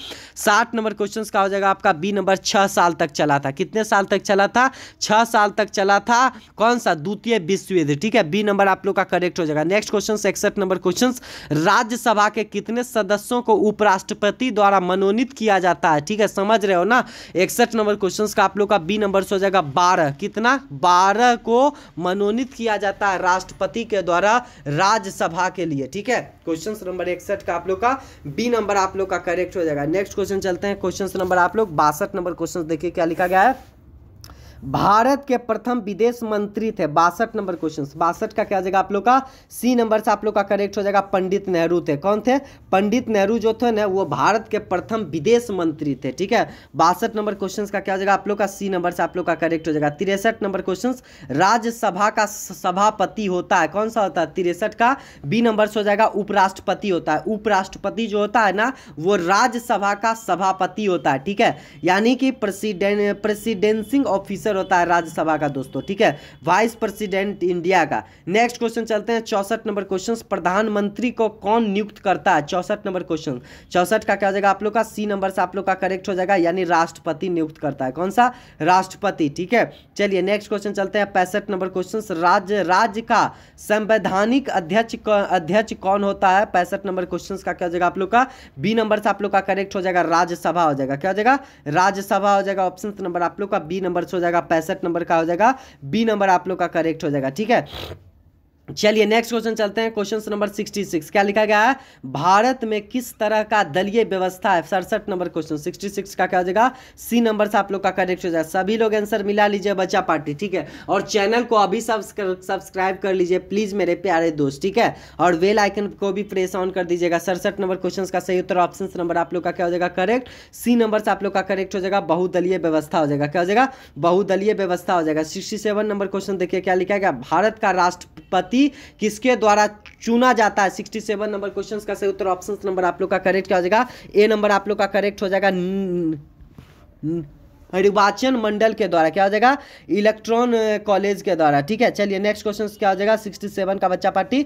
साठ नंबर क्वेश्चन का हो जाएगा आपका बी नंबर छह साल तक चला था कितने साल तक चला था छह साल तक चला था कौन सा द्वितीय विश्व हुए ठीक है बी नंबर आप लोग का करेक्ट हो जाएगा नेक्स्ट क्वेश्चन इकसठ नंबर क्वेश्चन राज्यसभा के कितने सदस्यों को उपराष्ट्रपति द्वारा मनोनीत किया जाता है ठीक है समझ रहे हो ना इकसठ नंबर क्वेश्चन का आप लोग का बी नंबर हो जाएगा बारह कितना बारह को मनोनीत किया जाता है राष्ट्रपति के द्वारा राज्यसभा के लिए ठीक है क्वेश्चन नंबर इकसठ का आप लोग का बी नंबर आप लोग का करेक्ट हो जाएगा नेक्स्ट क्वेश्चन चलते हैं क्वेश्चन नंबर आप लोग बासठ नंबर क्वेश्चन देखिए क्या लिखा गया है भारत के प्रथम विदेश मंत्री थे बासठ नंबर क्वेश्चन बासठ का क्या जाएगा आप लोग का सी नंबर से आप लोग का करेक्ट हो जाएगा पंडित नेहरू थे कौन थे पंडित नेहरू जो थे ना वो भारत के प्रथम विदेश मंत्री थे ठीक है बासठ नंबर क्वेश्चन का क्या जाएगा आप लोग का सी नंबर से आप लोग का करेक्ट हो जाएगा तिरसठ नंबर क्वेश्चन राज्यसभा का सभापति होता है कौन सा होता है तिरसठ का बी नंबर से हो जाएगा उपराष्ट्रपति होता है उपराष्ट्रपति जो होता है ना वो राज्यसभा का सभापति होता है ठीक है यानी कि प्रेसिडेंसिंग ऑफिसर आंसर होता है राज्यसभा का दोस्तों ठीक है वाइस प्रेसिडेंट इंडिया का नेक्स्ट क्वेश्चन चलते हैं चौसठ नंबर क्वेश्चन प्रधानमंत्री को कौन नियुक्त करता है चौसठ नंबर क्वेश्चन चौसठ का क्या हो जाएगा आप लोग का सी नंबर से आप लोग का करेक्ट हो जाएगा यानी राष्ट्रपति नियुक्त करता है कौन सा राष्ट्रपति ठीक है चलिए नेक्स्ट क्वेश्चन चलते हैं पैंसठ नंबर क्वेश्चन राज्य राज्य का संवैधानिक अध्यक्ष अध्यक्ष कौन होता है पैंसठ नंबर क्वेश्चन का क्या हो जाएगा आप लोग का बी नंबर से आप लोग का करेक्ट हो जाएगा राज्यसभा हो जाएगा क्या हो जाएगा राज्यसभा हो जाएगा ऑप्शन नंबर आप लोग का बी नंबर से हो जाएगा जाएगा पैंसठ नंबर का हो जाएगा बी नंबर आप लोग का करेक्ट हो जाएगा ठीक है चलिए नेक्स्ट क्वेश्चन चलते हैं क्वेश्चन नंबर 66 क्या लिखा गया है भारत में किस तरह का दलीय व्यवस्था है सड़सठ नंबर क्वेश्चन 66 का क्या हो जाएगा सी नंबर से आप लोग का करेक्ट हो जाएगा सभी लोग आंसर मिला लीजिए बच्चा पार्टी ठीक है और चैनल को अभी सब्सक्राइब कर लीजिए प्लीज मेरे प्यारे दोस्त ठीक है और वेल आइकन को भी प्रेस ऑन कर दीजिएगा सड़सठ नंबर क्वेश्चन का सही उत्तर ऑप्शन नंबर आप लोग का क्या हो जाएगा करेक्ट सी नंबर से आप लोग का करेक्ट हो जाएगा बहुदलीय व्यवस्था हो जाएगा क्या हो जाएगा बहुदलीय व्यवस्था हो जाएगा सिक्सटी नंबर क्वेश्चन देखिए क्या लिखा गया भारत का राष्ट्रपति व्यक्ति किसके द्वारा चुना जाता है सिक्सटी सेवन नंबर क्वेश्चन का सही उत्तर ऑप्शन नंबर आप लोग का करेक्ट क्या हो जाएगा ए नंबर आप लोग का करेक्ट हो जाएगा निर्वाचन मंडल के द्वारा क्या हो जाएगा इलेक्ट्रॉन कॉलेज के द्वारा ठीक है चलिए नेक्स्ट क्वेश्चन क्या हो जाएगा सिक्सटी सेवन का बच्चा पार्टी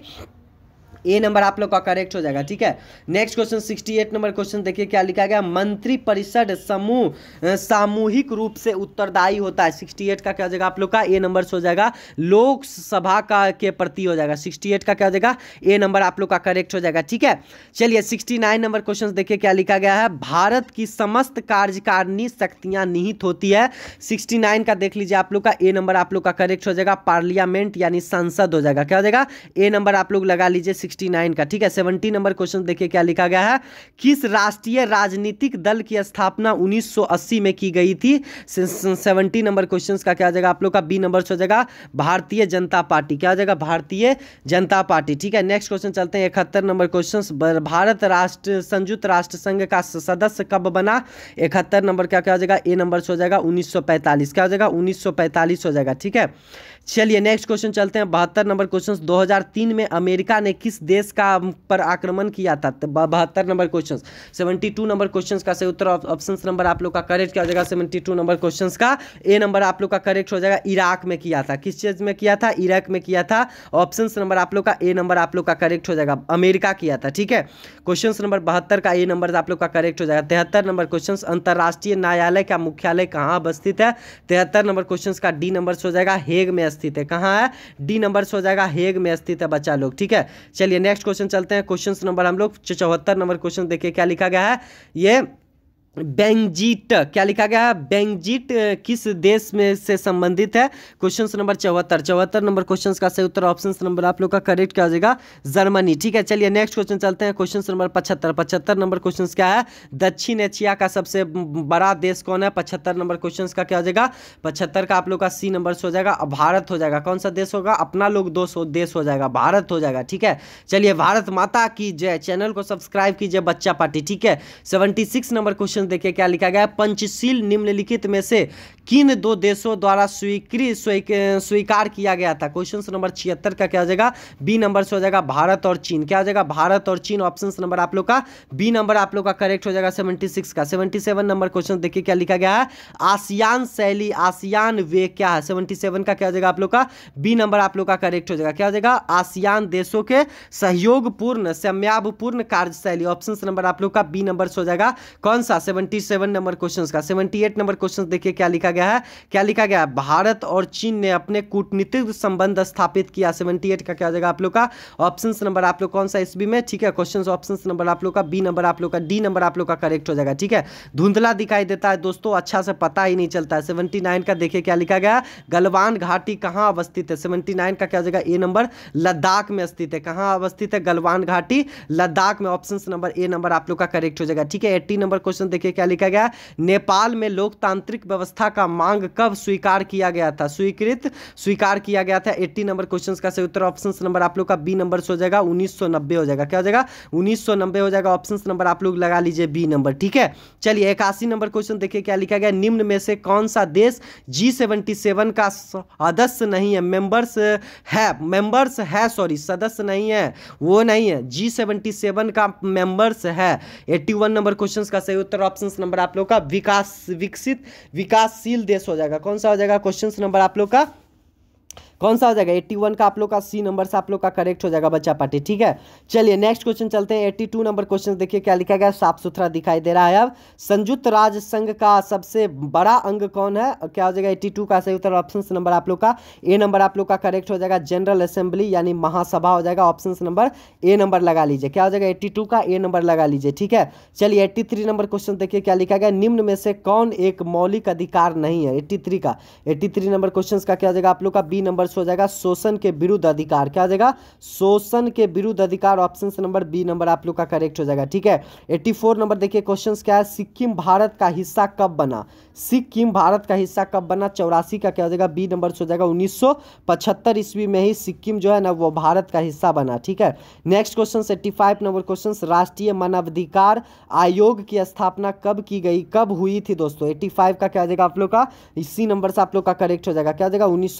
ए नंबर आप लोग का करेक्ट हो जाएगा ठीक है नेक्स्ट क्वेश्चन 68 नंबर क्वेश्चन देखिए क्या लिखा गया मंत्रिपरिषद समूह सामूहिक रूप से उत्तरदायी होता है 68 का क्या हो जाएगा आप लोग का ए नंबर हो जाएगा लोकसभा का के प्रति हो जाएगा 68 का क्या हो जाएगा ए नंबर आप लोग का करेक्ट हो जाएगा ठीक है चलिए 69 नंबर क्वेश्चन देखिए क्या लिखा गया है भारत की समस्त कार्यकारिणी शक्तियां निहित होती है 69 का देख लीजिए आप लोग का ए नंबर आप लोग का करेक्ट हो जाएगा पार्लियामेंट यानी संसद हो जाएगा क्या हो जाएगा ए नंबर आप लोग लगा लीजिए 69 का ठीक है 70 नंबर क्वेश्चन देखिए क्या लिखा गया है किस राष्ट्रीय राजनीतिक दल की स्थापना 1980 में की गई थी 70 नंबर क्वेश्चन का क्या जाएगा आप लोग का बी नंबर हो जाएगा भारतीय जनता पार्टी क्या हो जाएगा भारतीय जनता पार्टी ठीक है नेक्स्ट क्वेश्चन चलते हैं इकहत्तर नंबर क्वेश्चन भारत राष्ट्र संयुक्त राष्ट्र संघ का सदस्य कब बना इकहत्तर नंबर क्या क्या हो जाएगा ए नंबर हो जाएगा 1945 क्या हो जाएगा 1945 हो जाएगा ठीक है चलिए नेक्स्ट क्वेश्चन चलते हैं बहत्तर नंबर क्वेश्चन 2003 में अमेरिका ने किस देश का पर आक्रमण किया था तो बहत्तर नंबर क्वेश्चन 72 नंबर क्वेश्चन का सही उत्तर ऑप्शन नंबर आप लोग का करेक्ट क्या हो जाएगा 72 नंबर क्वेश्चन का ए नंबर आप लोग का करेक्ट हो जाएगा इराक में किया था किस चीज में किया था इराक में किया था ऑप्शन नंबर आप लोग का ए नंबर आप लोग का करेक्ट हो जाएगा अमेरिका किया था ठीक है क्वेश्चन नंबर बहत्तर का ए नंबर आप लोग का करेक्ट हो जाएगा तिहत्तर नंबर क्वेश्चन अंतर्राष्ट्रीय न्यायालय का मुख्यालय कहाँ अवस्थित है तिहत्तर नंबर क्वेश्चन का डी नंबर हो जाएगा हेग में स्थित है कहाँ है डी नंबर से हो जाएगा हेग में स्थित है बच्चा लोग ठीक है चलिए नेक्स्ट क्वेश्चन चलते हैं क्वेश्चन नंबर हम लोग चौहत्तर नंबर क्वेश्चन देखिए क्या लिखा गया है ये बेंजिट क्या लिखा गया है बेंजिट किस देश में से संबंधित है क्वेश्चन नंबर चौहत्तर चौहत्तर नंबर क्वेश्चन का सही उत्तर ऑप्शन नंबर आप लोग का करेक्ट क्या हो जाएगा जर्मनी ठीक है चलिए नेक्स्ट क्वेश्चन चलते हैं क्वेश्चन नंबर पचहत्तर पचहत्तर नंबर क्वेश्चन क्या है दक्षिण एशिया का सबसे बड़ा देश कौन है पचहत्तर नंबर क्वेश्चन का क्या हो जाएगा पचहत्तर का आप लोग का सी नंबर हो जाएगा भारत हो जाएगा कौन सा देश होगा अपना लोग दो देश हो जाएगा भारत हो जाएगा ठीक है चलिए भारत माता की जय चैनल को सब्सक्राइब कीजिए बच्चा पार्टी ठीक है सेवेंटी नंबर क्वेश्चन क्वेश्चन देखिए क्या लिखा गया है पंचशील निम्नलिखित में से किन दो देशों द्वारा स्वीकृत स्वीकार किया गया था क्वेश्चन नंबर छिहत्तर का क्या हो जाएगा बी नंबर से हो जाएगा भारत और चीन क्या हो जाएगा भारत और चीन ऑप्शन नंबर आप लोग का बी नंबर आप लोग का करेक्ट हो जाएगा सेवेंटी सिक्स का सेवेंटी सेवन नंबर क्वेश्चन देखिए क्या लिखा गया है आसियान शैली आसियान वे क्या है सेवेंटी सेवन का क्या हो जाएगा आप लोग का बी नंबर आप लोग का करेक्ट हो जाएगा क्या हो जाएगा आसियान देशों के सहयोगपूर्ण सम्यापूर्ण कार्यशैली ऑप्शन नंबर आप लोग का बी नंबर से हो जाएगा कौन सा सेवेंटी सेवन नंबर क्वेश्चन का सेवेंटी एट नंबर क्वेश्चन देखिए क्या लिखा गया है क्या लिखा गया है भारत और चीन ने अपने कूटनीतिक संबंध स्थापित किया सेवेंटी एट का क्या हो जाएगा आप लोग का ऑप्शन नंबर आप लोग कौन सा एसबी में ठीक है क्वेश्चन ऑप्शन नंबर आप लोग का बी नंबर आप लोग का डी नंबर आप लोग का करेक्ट हो जाएगा ठीक है धुंधला दिखाई देता है दोस्तों अच्छा से पता ही नहीं चलता है सेवेंटी का देखिए क्या लिखा गया गलवान घाटी कहाँ अवस्थित है सेवेंटी का क्या हो जाएगा ए नंबर लद्दाख में स्थित है कहाँ अवस्थित है गलवान घाटी लद्दाख में ऑप्शन नंबर ए नंबर आप लोग का करेक्ट हो जाएगा ठीक है एट्टी नंबर क्वेश्चन देखिए क्या लिखा गया नेपाल में लोकतांत्रिक व्यवस्था का मांग कब स्वीकार किया गया था स्वीकृत स्वीकार किया गया था एट्टी नंबर क्वेश्चन का सही उत्तर ऑप्शन नंबर आप लोग का बी नंबर हो जाएगा उन्नीस हो जाएगा क्या हो जाएगा उन्नीस हो जाएगा ऑप्शन नंबर आप लोग लगा लीजिए बी नंबर ठीक है चलिए इक्यासी नंबर क्वेश्चन देखिए क्या लिखा गया निम्न में से कौन सा देश जी का सदस्य नहीं है मेंबर्स है मेंबर्स है सॉरी सदस्य नहीं है वो नहीं है जी का मेंबर्स है एट्टी नंबर क्वेश्चन का सही उत्तर ऑप्शन नंबर आप लोग का विकास विकसित विकासशील देश हो जाएगा कौन सा हो जाएगा क्वेश्चन नंबर आप लोग का कौन सा हो जाएगा एट्टी वन का आप लोग का सी नंबर से आप लोग का करेक्ट हो जाएगा बच्चा पार्टी ठीक है चलिए नेक्स्ट क्वेश्चन चलते हैं एट्टी टू नंबर क्वेश्चन देखिए क्या लिखा गया साफ सुथरा दिखाई दे रहा है अब संयुक्त राज्य संघ का सबसे बड़ा अंग कौन है क्या हो जाएगा एट्टी टू का सही उत्तर ऑप्शन नंबर आप लोग का ए नंबर आप लोग का करेक्ट हो जाएगा जनरल असेंबली यानी महासभा हो जाएगा ऑप्शन नंबर ए नंबर लगा लीजिए क्या हो जाएगा एट्टी टू का ए नंबर लगा लीजिए ठीक है चलिए एट्टी थ्री नंबर क्वेश्चन देखिए क्या लिखा गया निम्न में से कौन एक मौलिक अधिकार नहीं है एट्टी थ्री का एट्टी थ्री नंबर क्वेश्चन का क्या हो जाएगा आप लोग का बी नंबर आंसर हो जाएगा शोषण के विरुद्ध अधिकार क्या हो जाएगा शोषण के विरुद्ध अधिकार ऑप्शन नंबर बी नंबर आप लोग का करेक्ट हो जाएगा ठीक है एट्टी नंबर देखिए क्वेश्चन क्या है सिक्किम भारत का हिस्सा कब बना सिक्किम भारत का हिस्सा कब बना चौरासी का क्या हो जाएगा बी नंबर हो जाएगा उन्नीस ईस्वी में ही सिक्किम जो है ना वो भारत का हिस्सा बना ठीक है next question eighty number question राष्ट्रीय मानवाधिकार आयोग की स्थापना कब की गई कब हुई थी दोस्तों एट्टी का क्या हो जाएगा आप लोग का इसी नंबर से आप लोग का करेक्ट हो जाएगा क्या हो जाएगा उन्नीस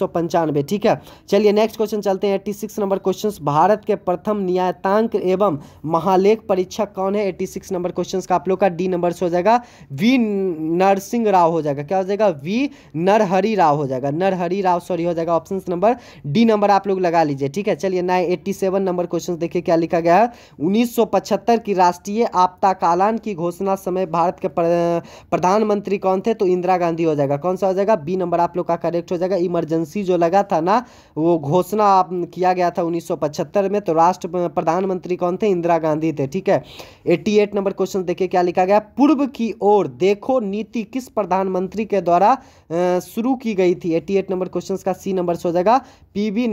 ठीक है ठीक है चलिए नेक्स्ट क्वेश्चन चलते हैं eighty six number question Bharat के प्रथम न्यायतांक एवं महालेख परीक्षक कौन है एट्टी सिक्स नंबर क्वेश्चन का आप लोग का डी नंबर हो जाएगा वी नरसिंह राव हो जाएगा क्या हो जाएगा वी नरहरि राव हो जाएगा नरहरि राव सॉरी हो जाएगा ऑप्शन नंबर डी नंबर आप लोग लगा लीजिए ठीक है चलिए ना एट्टी नंबर क्वेश्चन देखिए क्या लिखा गया है उन्नीस की राष्ट्रीय आपदा कालान की घोषणा समय भारत के प्रधानमंत्री कौन थे तो इंदिरा गांधी हो जाएगा कौन सा हो जाएगा बी नंबर आप लोग का करेक्ट हो जाएगा इमरजेंसी जो लगा था जाना वो घोषणा किया गया था 1975 में तो राष्ट्र प्रधानमंत्री कौन थे इंदिरा गांधी थे ठीक है 88 नंबर क्वेश्चन देखिए क्या लिखा गया पूर्व की ओर देखो नीति किस प्रधानमंत्री के द्वारा शुरू की गई थी 88 नंबर क्वेश्चन का सी नंबर हो जाएगा पीवी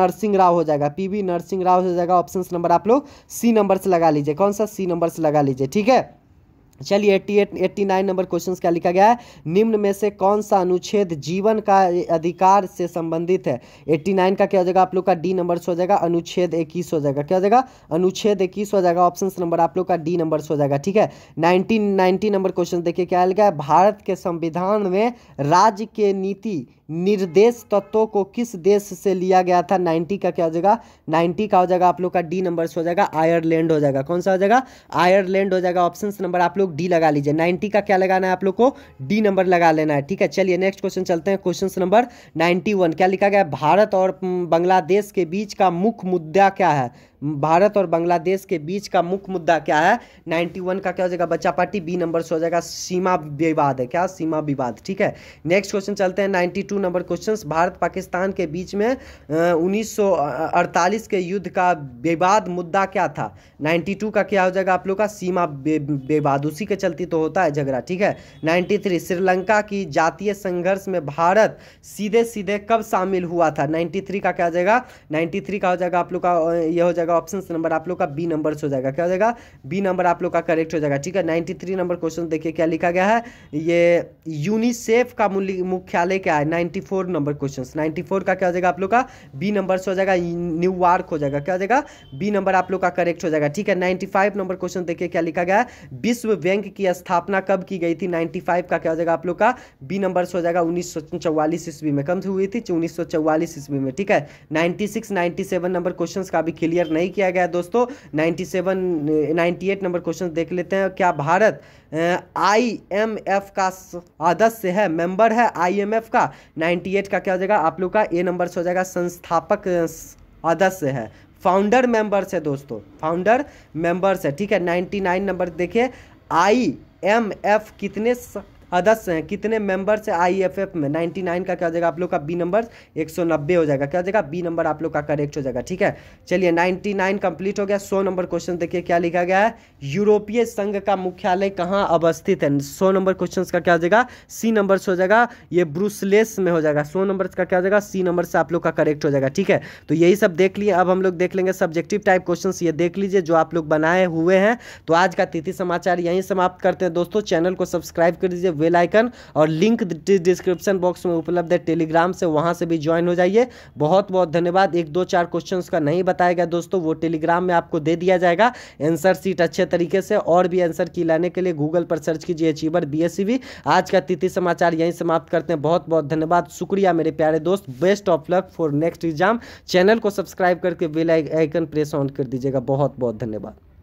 नरसिंह राव हो जाएगा पीवी नरसिंह राव हो जाएगा ऑप्शन नंबर आप लोग सी नंबर से लगा लीजिए कौन सा सी नंबर से लगा लीजिए ठीक है चलिए eighty eight eighty nine number question क्या लिखा गया है निम्न में से कौन सा अनुच्छेद जीवन का अधिकार से संबंधित है एट्टी नाइन का क्या हो जाएगा आप लोग का डी नंबर हो जाएगा अनुच्छेद इक्कीस हो जाएगा क्या हो जाएगा अनुच्छेद इक्कीस हो जाएगा ऑप्शन नंबर आप लोग का डी नंबर हो जाएगा ठीक है नाइनटीन नाइनटी नंबर क्वेश्चन देखिए क्या लिखा है भारत के संविधान में राज्य के नीति निर्देश तत्वों को किस देश से लिया गया था 90 का क्या हो जाएगा 90 का हो जाएगा आप लोग का डी नंबर से हो जाएगा आयरलैंड हो जाएगा कौन सा हो जाएगा आयरलैंड हो जाएगा ऑप्शन नंबर आप लोग डी लगा लीजिए 90 का क्या लगाना है आप लोग को डी नंबर लगा लेना है ठीक है चलिए नेक्स्ट क्वेश्चन चलते हैं क्वेश्चन नंबर नाइन्टी क्या लिखा गया भारत और हम्म, बांग्लादेश के बीच का मुख्य मुद्दा क्या है भारत और बांग्लादेश के बीच का मुख्य मुद्दा क्या है 91 का क्या हो जाएगा बच्चा पार्टी बी नंबर से हो जाएगा सीमा विवाद है क्या सीमा विवाद ठीक है नेक्स्ट क्वेश्चन चलते हैं 92 नंबर क्वेश्चन भारत पाकिस्तान के बीच में उन्नीस के युद्ध का विवाद मुद्दा क्या था 92 का क्या हो जाएगा आप लोग का सीमा विवाद उसी के चलती तो होता है झगड़ा ठीक है नाइन्टी श्रीलंका की जातीय संघर्ष में भारत सीधे सीधे कब शामिल हुआ था नाइन्टी का क्या हो जाएगा नाइन्टी का हो जाएगा आप लोग का यह हो जाएगा जाएगा ऑप्शन नंबर आप लोग का बी नंबर हो जाएगा क्या हो जाएगा बी नंबर आप लोग का करेक्ट हो जाएगा ठीक है नाइन्टी नंबर क्वेश्चन देखिए क्या लिखा गया है ये यूनिसेफ का मुख्यालय क्या है नाइन्टी नंबर क्वेश्चन नाइन्टी का क्या हो जाएगा आप लोग का बी नंबर हो जाएगा न्यूयॉर्क हो जाएगा क्या हो जाएगा बी नंबर आप लोग का करेक्ट हो जाएगा ठीक है नाइन्टी नंबर क्वेश्चन देखिए क्या लिखा गया है विश्व बैंक की स्थापना कब की गई थी नाइन्टी का क्या हो जाएगा आप लोग का बी नंबर हो जाएगा उन्नीस ईस्वी में कम से हुई थी उन्नीस ईस्वी में ठीक है नाइन्टी सिक्स नंबर क्वेश्चन का भी क्लियर नहीं किया गया दोस्तों ninety seven ninety eight number question देख लेते हैं क्या भारत आईएमएफ का सदस्य है मेंबर है आईएमएफ का नाइन्टी एट का क्या हो जाएगा आप लोग का ए नंबर से हो जाएगा संस्थापक सदस्य है फाउंडर मेंबर्स है दोस्तों फाउंडर मेंबर्स है ठीक है 99 नंबर देखिए आई एम एफ कितने स... अदस्य हैं कितने मेंबर्स एफ एफ में नाइन्टी नाइन का क्या हो जाएगा आप लोग का बी नंबर नब्बे हो जाएगा क्या हो जाएगा बी नंबर आप लोग का करेक्ट हो जाएगा ठीक है चलिए नाइन कंप्लीट हो गया सौ नंबर क्वेश्चन देखिए क्या लिखा गया है यूरोपीय संघ का मुख्यालय कहाँ अवस्थित है सौ नंबर क्वेश्चन का क्या हो जाएगा सी नंबर हो जाएगा ये ब्रूसलेस में हो जाएगा सौ नंबर का क्या हो जाएगा सी नंबर से आप लोग का करेक्ट हो जाएगा ठीक है तो यही सब देख लिए अब हम लोग देख लेंगे सब्जेक्टिव टाइप क्वेश्चन ये देख लीजिए जो आप लोग बनाए हुए हैं तो आज का तिथि समाचार यहीं समाप्त करते हैं दोस्तों चैनल को सब्सक्राइब कर दीजिए बेल आइकन और लिंक डिस्क्रिप्शन बॉक्स में उपलब्ध है टेलीग्राम से वहां से भी ज्वाइन हो जाइए बहुत बहुत धन्यवाद एक दो चार क्वेश्चन का नहीं बताया गया दोस्तों वो टेलीग्राम में आपको दे दिया जाएगा एंसर सीट अच्छे तरीके से और भी आंसर की लाने के लिए गूगल पर सर्च कीजिए अचीवर बी आज का तिथि समाचार यहीं समाप्त करते हैं बहुत बहुत धन्यवाद शुक्रिया मेरे प्यारे दोस्त best of luck for next exam channel को सब्सक्राइब करके बेल आइकन प्रेस ऑन कर दीजिएगा बहुत बहुत धन्यवाद